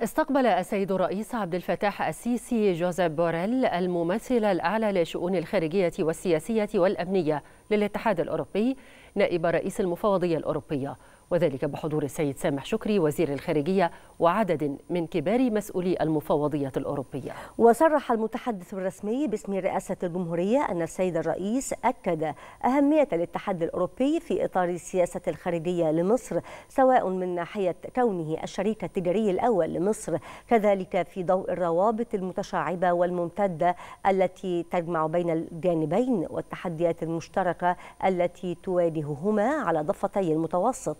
استقبل السيد الرئيس عبد الفتاح السيسي جوزيف بوريل الممثل الأعلى لشؤون الخارجية والسياسية والأمنية للاتحاد الأوروبي نائب رئيس المفوضية الأوروبية وذلك بحضور السيد سامح شكري وزير الخارجية وعدد من كبار مسؤولي المفوضية الأوروبية وصرح المتحدث الرسمي باسم رئاسة الجمهورية أن السيد الرئيس أكد أهمية الاتحاد الأوروبي في إطار السياسة الخارجية لمصر سواء من ناحية كونه الشريك التجاري الأول لمصر كذلك في ضوء الروابط المتشعبة والممتدة التي تجمع بين الجانبين والتحديات المشتركة التي تواجه وجميعهما على ضفتي المتوسط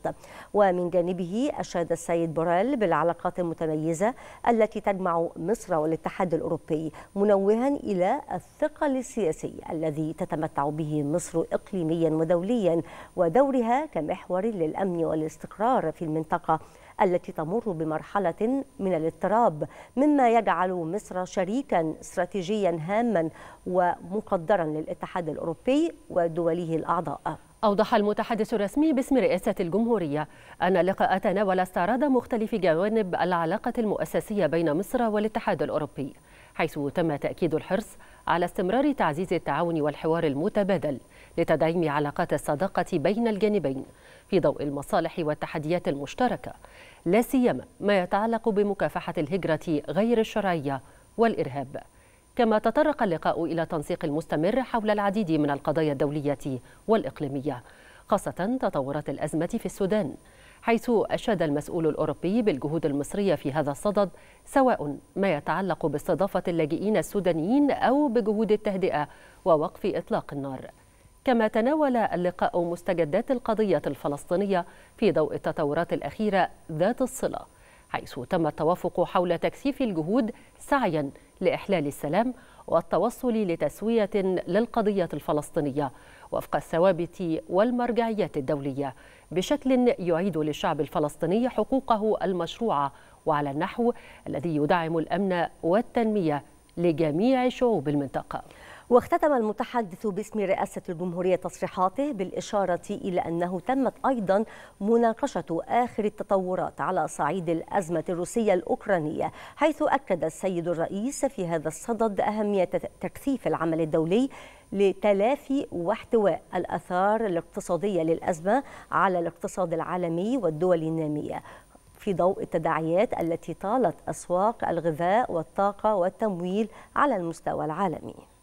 ومن جانبه أشاد السيد بوريل بالعلاقات المتميزة التي تجمع مصر والاتحاد الأوروبي منوها إلى الثقل السياسي الذي تتمتع به مصر إقليميا ودوليا ودورها كمحور للأمن والاستقرار في المنطقة التي تمر بمرحلة من الاضطراب مما يجعل مصر شريكا استراتيجيا هاما ومقدرا للاتحاد الأوروبي ودوله الأعضاء أوضح المتحدث الرسمي باسم رئاسة الجمهورية أن اللقاء تناول استعراض مختلف جوانب العلاقة المؤسسية بين مصر والاتحاد الأوروبي حيث تم تأكيد الحرص على استمرار تعزيز التعاون والحوار المتبادل لتدعيم علاقات الصداقة بين الجانبين في ضوء المصالح والتحديات المشتركة لا سيما ما يتعلق بمكافحة الهجرة غير الشرعية والإرهاب كما تطرق اللقاء إلى تنسيق المستمر حول العديد من القضايا الدولية والإقليمية خاصة تطورات الأزمة في السودان حيث أشاد المسؤول الأوروبي بالجهود المصرية في هذا الصدد سواء ما يتعلق باستضافة اللاجئين السودانيين أو بجهود التهدئة ووقف إطلاق النار كما تناول اللقاء مستجدات القضية الفلسطينية في ضوء التطورات الأخيرة ذات الصلة حيث تم التوافق حول تكثيف الجهود سعيا لإحلال السلام والتوصل لتسوية للقضية الفلسطينية وفق الثوابت والمرجعيات الدولية بشكل يعيد للشعب الفلسطيني حقوقه المشروعة وعلى النحو الذي يدعم الأمن والتنمية لجميع شعوب المنطقة واختتم المتحدث باسم رئاسة الجمهورية تصريحاته بالإشارة إلى أنه تمت أيضا مناقشة آخر التطورات على صعيد الأزمة الروسية الأوكرانية حيث أكد السيد الرئيس في هذا الصدد أهمية تكثيف العمل الدولي لتلافي واحتواء الأثار الاقتصادية للأزمة على الاقتصاد العالمي والدول النامية في ضوء التداعيات التي طالت أسواق الغذاء والطاقة والتمويل على المستوى العالمي